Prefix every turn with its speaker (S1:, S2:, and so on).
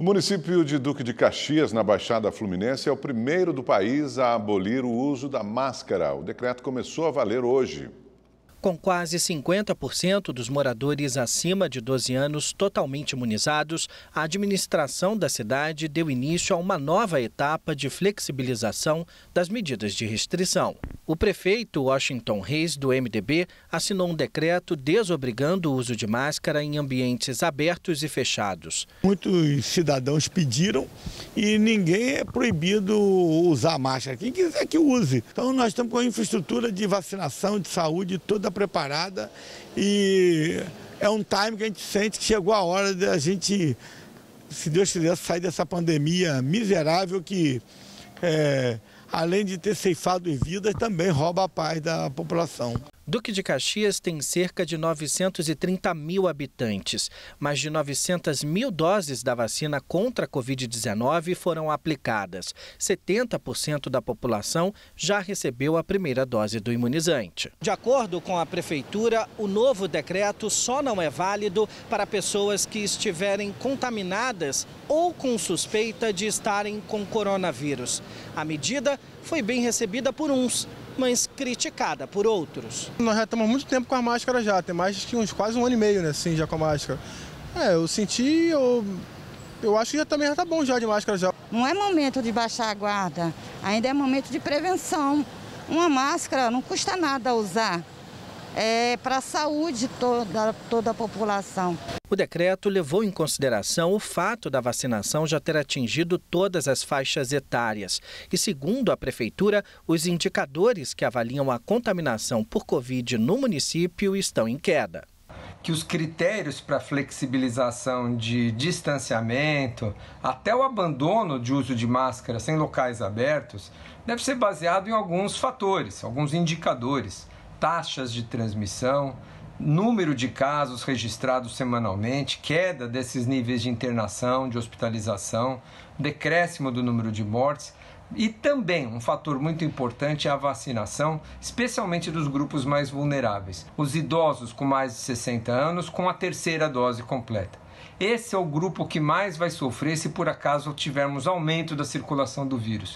S1: O município de Duque de Caxias, na Baixada Fluminense, é o primeiro do país a abolir o uso da máscara. O decreto começou a valer hoje. Com quase 50% dos moradores acima de 12 anos totalmente imunizados, a administração da cidade deu início a uma nova etapa de flexibilização das medidas de restrição. O prefeito Washington Reis, do MDB, assinou um decreto desobrigando o uso de máscara em ambientes abertos e
S2: fechados. Muitos cidadãos pediram e ninguém é proibido usar máscara. Quem quiser que use. Então, nós estamos com a infraestrutura de vacinação, de saúde toda toda preparada e é um time que a gente sente que chegou a hora da gente, se Deus quiser, sair dessa pandemia miserável que, é, além de ter ceifado vidas, também rouba a paz da população.
S1: Duque de Caxias tem cerca de 930 mil habitantes. Mais de 900 mil doses da vacina contra a Covid-19 foram aplicadas. 70% da população já recebeu a primeira dose do imunizante. De acordo com a Prefeitura, o novo decreto só não é válido para pessoas que estiverem contaminadas ou com suspeita de estarem com coronavírus. A medida foi bem recebida por uns mas criticada por outros. Nós já estamos muito tempo com a máscara já, tem mais que uns quase um ano e meio, né, assim, já com a máscara. É, eu senti, eu, eu acho que já também já tá bom já de máscara já. Não é momento de baixar a guarda, ainda é momento de prevenção. Uma máscara não custa nada usar é, para a saúde toda, toda a população. O decreto levou em consideração o fato da vacinação já ter atingido todas as faixas etárias. E, segundo a Prefeitura, os indicadores que avaliam a contaminação por Covid
S3: no município estão em queda. Que os critérios para flexibilização de distanciamento, até o abandono de uso de máscaras em locais abertos, deve ser baseado em alguns fatores, alguns indicadores taxas de transmissão, número de casos registrados semanalmente, queda desses níveis de internação, de hospitalização, decréscimo do número de mortes e também um fator muito importante é a vacinação, especialmente dos grupos mais vulneráveis, os idosos com mais de 60 anos com a terceira dose completa. Esse é o grupo que mais vai sofrer se por acaso tivermos aumento da circulação do vírus.